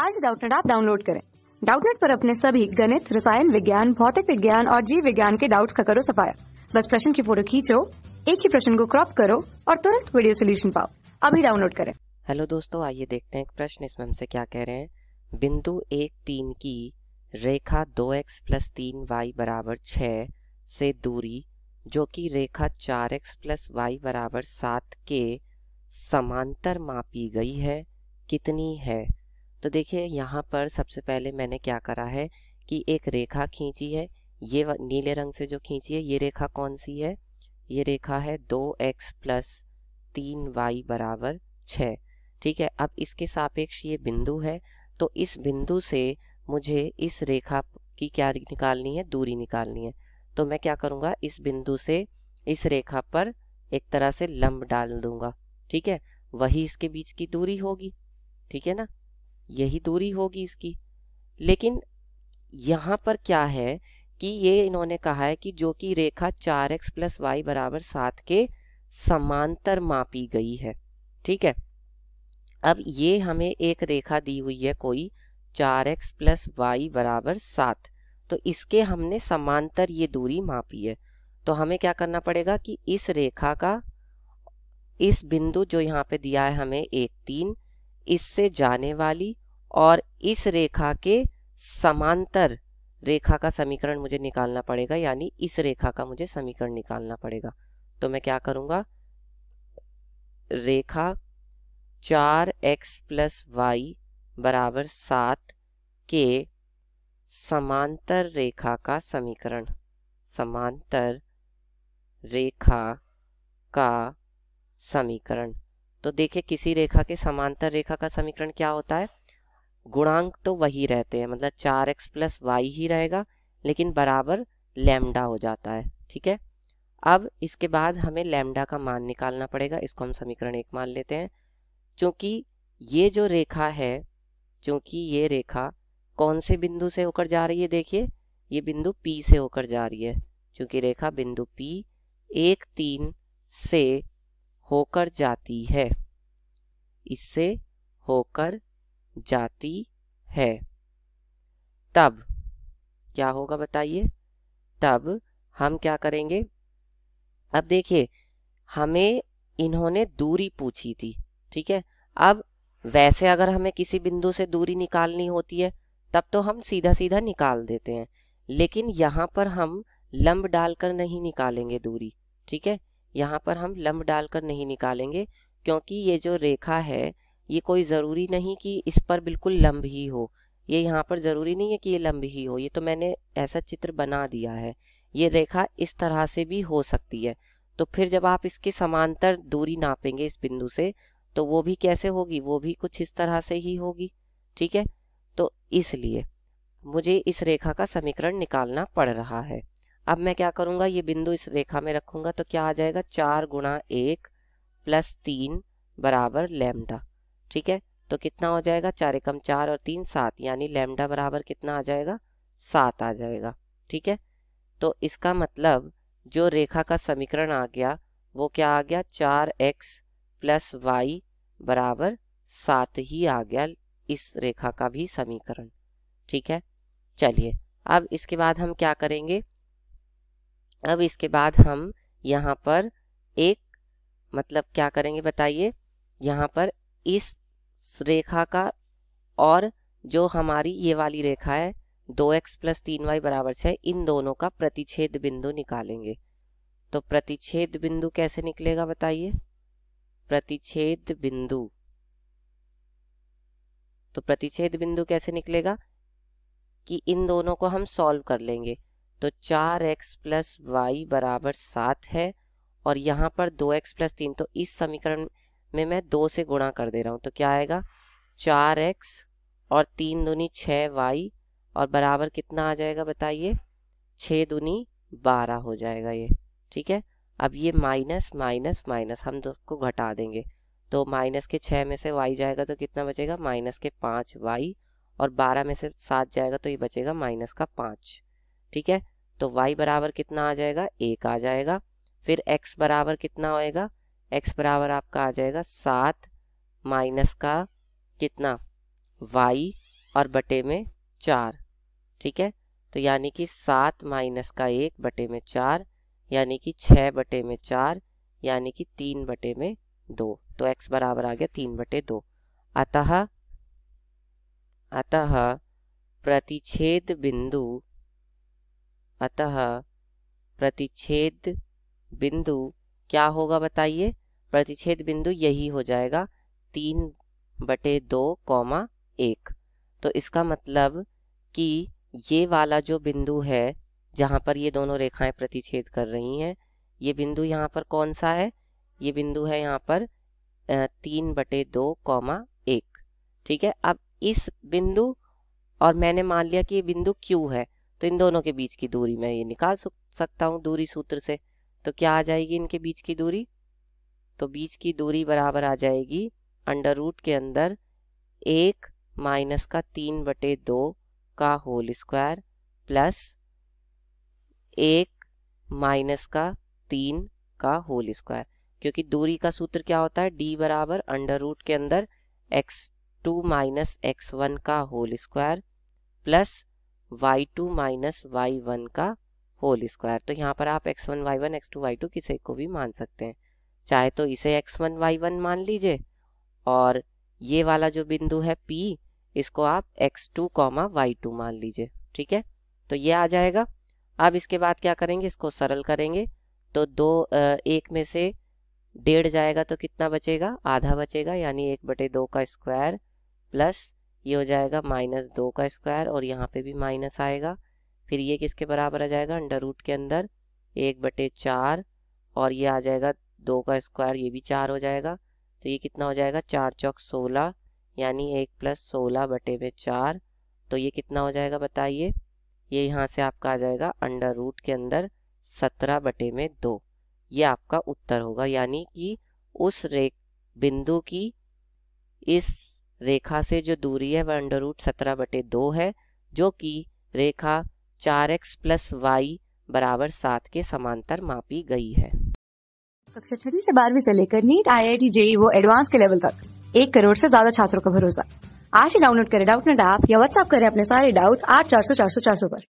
आज डाउटनेट आप डाउनलोड करें डाउटनेट पर अपने सभी गणित रसायन विज्ञान भौतिक विज्ञान और जीव विज्ञान के डाउट्स का करो सफाया बस प्रश्न की फोटो खींचो एक ही प्रश्न को क्रॉप करो और तुरंत वीडियो सोल्यूशन पाओ अभी डाउनलोड करें हेलो दोस्तों आइए देखते हैं एक प्रश्न इसमें हमसे क्या कह रहे हैं बिंदु एक तीन की रेखा दो एक्स प्लस तीन वाई बराबर छ से दूरी जो कि रेखा चार एक्स प्लस वाई बराबर सात के समांतर मापी गई है कितनी है तो देखिए यहाँ पर सबसे पहले मैंने क्या करा है कि एक रेखा खींची है ये नीले रंग से जो खींची है ये रेखा कौन सी है ये रेखा है दो एक्स प्लस तीन वाई बराबर छः ठीक है अब इसके सापेक्ष ये बिंदु है तो इस बिंदु से मुझे इस रेखा की क्या निकालनी है दूरी निकालनी है तो मैं क्या करूँगा इस बिंदु से इस रेखा पर एक तरह से लंब डाल दूंगा ठीक है वही इसके बीच की दूरी होगी ठीक है ना यही दूरी होगी इसकी लेकिन यहाँ पर क्या है कि ये इन्होंने कहा है कि जो कि रेखा चार एक्स प्लस वाई बराबर सात के समांतर मापी गई है ठीक है अब ये हमें एक रेखा दी हुई है कोई चार एक्स प्लस वाई बराबर सात तो इसके हमने समांतर ये दूरी मापी है तो हमें क्या करना पड़ेगा कि इस रेखा का इस बिंदु जो यहाँ पे दिया है हमें एक तीन इससे जाने वाली और इस रेखा के समांतर रेखा का समीकरण मुझे निकालना पड़ेगा यानी इस रेखा का मुझे समीकरण निकालना पड़ेगा तो मैं क्या करूंगा रेखा चार एक्स प्लस वाई बराबर सात के समांतर रेखा का समीकरण समांतर रेखा का समीकरण तो देखिए किसी रेखा के समांतर रेखा का समीकरण क्या होता है गुणांक तो वही रहते हैं मतलब चार एक्स प्लस वाई ही रहेगा लेकिन बराबर लैम्डा हो जाता है ठीक है अब इसके बाद हमें लैम्डा का मान निकालना पड़ेगा इसको हम समीकरण एक मान लेते हैं क्योंकि ये जो रेखा है क्योंकि ये रेखा कौन से बिंदु से होकर जा रही है देखिए ये बिंदु P से होकर जा रही है क्योंकि रेखा बिंदु P एक तीन से होकर जाती है इससे होकर जाती है तब क्या होगा बताइए तब हम क्या करेंगे अब देखिए हमें इन्होंने दूरी पूछी थी ठीक है अब वैसे अगर हमें किसी बिंदु से दूरी निकालनी होती है तब तो हम सीधा सीधा निकाल देते हैं लेकिन यहाँ पर हम लंब डालकर नहीं निकालेंगे दूरी ठीक है यहाँ पर हम लंब डालकर नहीं निकालेंगे क्योंकि ये जो रेखा है ये कोई ज़रूरी नहीं कि इस पर बिल्कुल लंब ही हो ये यहाँ पर ज़रूरी नहीं है कि ये लंब ही हो ये तो मैंने ऐसा चित्र बना दिया है ये रेखा इस तरह से भी हो सकती है तो फिर जब आप इसके समांतर दूरी नापेंगे इस बिंदु से तो वो भी कैसे होगी वो भी कुछ इस तरह से ही होगी ठीक है तो इसलिए मुझे इस रेखा का समीकरण निकालना पड़ रहा है अब मैं क्या करूंगा ये बिंदु इस रेखा में रखूंगा तो क्या आ जाएगा चार गुणा एक प्लस तीन बराबर लेमडा ठीक है तो कितना हो जाएगा चार एकम चार और तीन सात यानी लेमडा बराबर कितना आ जाएगा सात आ जाएगा ठीक है तो इसका मतलब जो रेखा का समीकरण आ गया वो क्या आ गया चार एक्स प्लस वाई बराबर सात ही आ गया इस रेखा का भी समीकरण ठीक है चलिए अब इसके बाद हम क्या करेंगे अब इसके बाद हम यहाँ पर एक मतलब क्या करेंगे बताइए यहाँ पर इस रेखा का और जो हमारी ये वाली रेखा है दो एक्स प्लस तीन वाई बराबर छः इन दोनों का प्रतिच्छेद बिंदु निकालेंगे तो प्रतिच्छेद बिंदु कैसे निकलेगा बताइए प्रतिच्छेद बिंदु तो प्रतिच्छेद बिंदु कैसे निकलेगा कि इन दोनों को हम सॉल्व कर लेंगे तो चार एक्स प्लस वाई बराबर सात है और यहाँ पर दो एक्स प्लस तीन तो इस समीकरण में मैं दो से गुणा कर दे रहा हूँ तो क्या आएगा चार एक्स और तीन दूनी छः वाई और बराबर कितना आ जाएगा बताइए छः दूनी बारह हो जाएगा ये ठीक है अब ये माइनस माइनस माइनस हम दो को घटा देंगे तो माइनस के छः में से वाई जाएगा तो कितना बचेगा माइनस के पाँच वाई और बारह में से सात जाएगा तो ये बचेगा माइनस का पाँच ठीक है तो y बराबर कितना आ जाएगा एक आ जाएगा फिर x बराबर कितना होएगा x बराबर आपका आ जाएगा सात माइनस का कितना y और बटे में चार ठीक है तो यानी कि सात माइनस का एक बटे में चार यानी कि छः बटे में चार यानी कि तीन बटे में दो तो x बराबर आ गया तीन बटे दो अतः अतः प्रतिच्छेद बिंदु अतः प्रतिच्छेद बिंदु क्या होगा बताइए प्रतिच्छेद बिंदु यही हो जाएगा तीन बटे दो कौमा एक तो इसका मतलब कि ये वाला जो बिंदु है जहाँ पर ये दोनों रेखाएं प्रतिच्छेद कर रही हैं ये बिंदु यहाँ पर कौन सा है ये बिंदु है यहाँ पर तीन बटे दो कौमा एक ठीक है अब इस बिंदु और मैंने मान लिया कि ये बिंदु क्यू है तो इन दोनों के बीच की दूरी मैं ये निकाल सकता हूँ दूरी सूत्र से तो क्या आ जाएगी इनके बीच की दूरी तो बीच की दूरी बराबर आ जाएगी अंडर रूट के अंदर एक माइनस का तीन बटे दो का होल स्क्वायर प्लस एक माइनस का तीन का होल स्क्वायर क्योंकि दूरी का सूत्र क्या होता है डी बराबर अंडर रूट के अंदर X two minus X one का whole square plus y2 two minus Y का होल स्क्वायर तो यहाँ पर आप x1 y1 x2 y2 x to किसी को भी मान सकते हैं चाहे तो इसे x1 y1 मान लीजिए और ये वाला जो बिंदु है P इसको आप x2 टू कॉमा वाई मान लीजिए ठीक है तो ये आ जाएगा अब इसके बाद क्या करेंगे इसको सरल करेंगे तो दो एक में से डेढ़ जाएगा तो कितना बचेगा आधा बचेगा यानी एक बटे दो का स्क्वायर प्लस ये हो जाएगा माइनस दो का स्क्वायर और यहाँ पे भी माइनस आएगा फिर ये किसके बराबर आ जाएगा अंडर रूट के अंदर एक बटे चार और ये आ जाएगा दो का स्क्वायर ये भी चार हो जाएगा तो ये कितना हो जाएगा चार चौक सोलह यानी एक प्लस सोलह बटे में चार तो ये कितना हो जाएगा बताइए ये यहाँ से आपका आ जाएगा अंडर रूट के अंदर सत्रह बटे में दो ये आपका उत्तर होगा यानी कि उस रेख बिंदु की इस रेखा से जो दूरी है वह अंडर रूट सत्रह बटे दो है जो कि रेखा चार एक्स प्लस वाई बराबर सात के समांतर मापी गई है कक्षा छठी से बारहवीं से लेकर NEET I I T JEE वो एडवांस के लेवल तक एक करोड़ से ज्यादा छात्रों का भरोसा आज ही डाउनलोड करें डाउट नेट ऐप या व्हाट्सएप करें अपने सारे डाउट्स आठ चार सौ चार सौ चार सौ पर